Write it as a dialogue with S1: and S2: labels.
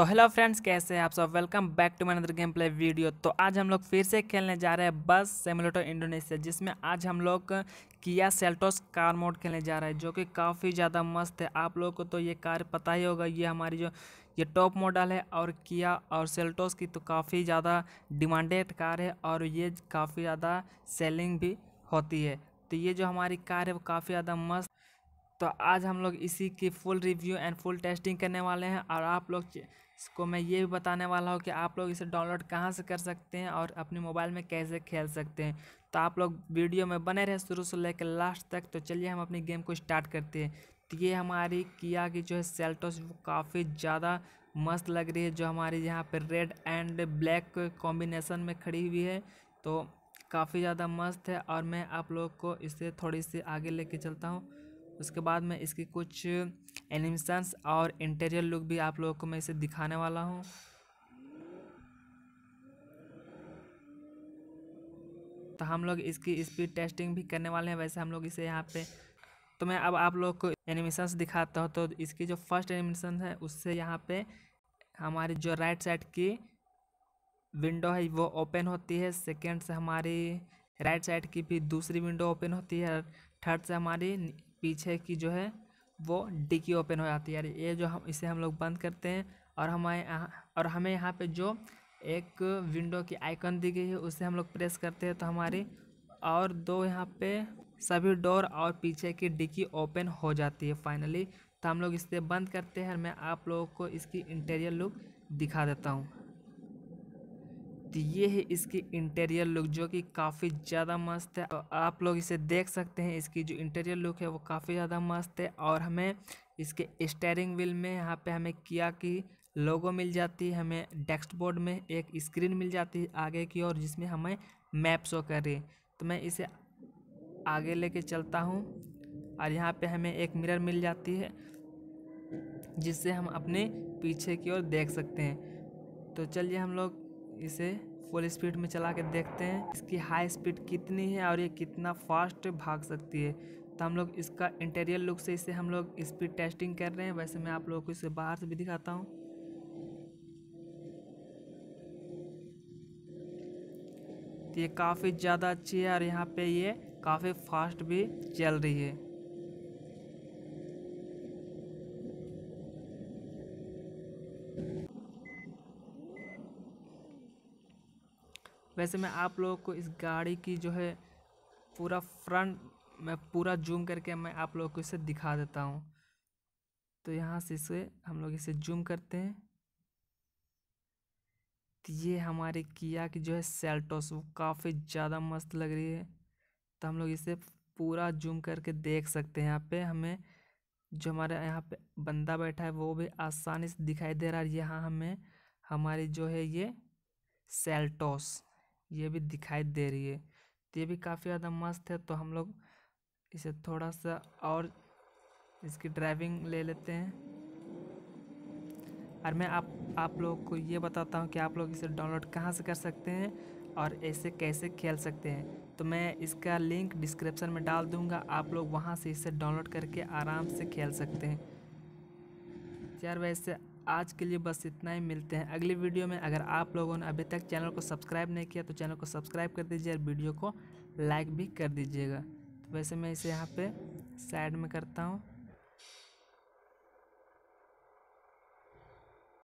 S1: तो hello friends कैसे हैं आप सब welcome back to my another game play video तो आज हम लोग फिर से खेलने जा रहे हैं बस सेमुलेटो इंडोनेशिया जिसमें आज हम लोग किया सेल्टोस कार मोड खेलने जा रहे हैं जो कि काफ़ी ज़्यादा मस्त है आप लोगों को तो ये कार पता ही होगा ये हमारी जो ये टॉप मॉडल है और किया और सेल्टोस की तो काफ़ी ज़्यादा डिमांडेड कार है और ये काफ़ी ज़्यादा सेलिंग भी होती है तो ये जो हमारी कार है वो काफ़ी ज़्यादा मस्त तो आज हम लोग इसी की full review and full testing करने वाले हैं और आप लोग इसको मैं ये भी बताने वाला हूँ कि आप लोग इसे डाउनलोड कहाँ से कर सकते हैं और अपने मोबाइल में कैसे खेल सकते हैं तो आप लोग वीडियो में बने रहें शुरू से लेकर लास्ट तक तो चलिए हम अपनी गेम को स्टार्ट करते हैं तो ये हमारी किया की जो है सेल्टोस वो काफ़ी ज़्यादा मस्त लग रही है जो हमारी यहाँ पर रेड एंड ब्लैक कॉम्बिनेसन में खड़ी हुई है तो काफ़ी ज़्यादा मस्त है और मैं आप लोग को इसे थोड़ी सी आगे ले चलता हूँ उसके बाद मैं इसकी कुछ एनिमेशंस और इंटीरियर लुक भी आप लोगों को मैं इसे दिखाने वाला हूँ तो हम लोग इसकी स्पीड टेस्टिंग भी करने वाले हैं वैसे हम लोग इसे यहाँ पे तो मैं अब आप लोग को एनिमेशंस दिखाता हूँ तो इसकी जो फर्स्ट एनिमेशन है उससे यहाँ पे हमारी जो राइट साइड की विंडो है वो ओपन होती है सेकेंड से हमारी राइट साइड की भी दूसरी विंडो ओपन होती है थर्ड से हमारी पीछे की जो है वो डिकी ओपन हो जाती है ये जो हम इसे हम लोग बंद करते हैं और हमारे और हमें यहाँ पे जो एक विंडो की आइकन दी गई है उसे हम लोग प्रेस करते हैं तो हमारी और दो यहाँ पे सभी डोर और पीछे की डिकी ओपन हो जाती है फाइनली तो हम लोग इसे बंद करते हैं और मैं आप लोगों को इसकी इंटीरियर लुक दिखा देता हूँ तो ये है इसकी इंटीरियर लुक जो कि काफ़ी ज़्यादा मस्त है आप लोग इसे देख सकते हैं इसकी जो इंटीरियर लुक है वो काफ़ी ज़्यादा मस्त है और हमें इसके स्टेयरिंग व्हील में यहाँ पे हमें किया की लोगो मिल जाती है हमें डैशबोर्ड में एक स्क्रीन मिल जाती है आगे की ओर जिसमें हमें मैप शो कर रही तो मैं इसे आगे लेके चलता हूँ और यहाँ पे हमें एक मिरर मिल जाती है जिससे हम अपने पीछे की ओर देख सकते हैं तो चलिए हम लोग इसे फुल स्पीड में चला के देखते हैं इसकी हाई स्पीड कितनी है और ये कितना फास्ट भाग सकती है तो हम लोग इसका इंटेरियर लुक से इसे हम लोग स्पीड टेस्टिंग कर रहे हैं वैसे मैं आप लोगों को इसे बाहर से भी दिखाता हूँ तो ये काफ़ी ज़्यादा अच्छी है और यहाँ पे ये काफ़ी फास्ट भी चल रही है वैसे मैं आप लोगों को इस गाड़ी की जो है पूरा फ्रंट मैं पूरा जूम करके मैं आप लोगों को इसे दिखा देता हूँ तो यहाँ से इसे हम लोग इसे जूम करते हैं तो ये हमारे किया की जो है सेल्टोस वो काफ़ी ज़्यादा मस्त लग रही है तो हम लोग इसे पूरा जूम करके देख सकते हैं यहाँ पे हमें जो हमारे यहाँ पे बंदा बैठा है वो भी आसानी से दिखाई दे रहा है यहाँ हमें हमारी जो है ये सेल्टोस ये भी दिखाई दे रही है तो ये भी काफ़ी ज़्यादा मस्त है तो हम लोग इसे थोड़ा सा और इसकी ड्राइविंग ले लेते हैं और मैं आप आप लोग को ये बताता हूँ कि आप लोग इसे डाउनलोड कहाँ से कर सकते हैं और ऐसे कैसे खेल सकते हैं तो मैं इसका लिंक डिस्क्रिप्शन में डाल दूँगा आप लोग वहाँ से इसे डाउनलोड करके आराम से खेल सकते हैं यार वैसे आज के लिए बस इतना ही मिलते हैं अगली वीडियो में अगर आप लोगों ने अभी तक चैनल को सब्सक्राइब नहीं किया तो चैनल को सब्सक्राइब कर दीजिए और वीडियो को लाइक भी कर दीजिएगा तो वैसे मैं इसे यहाँ पे साइड में करता हूँ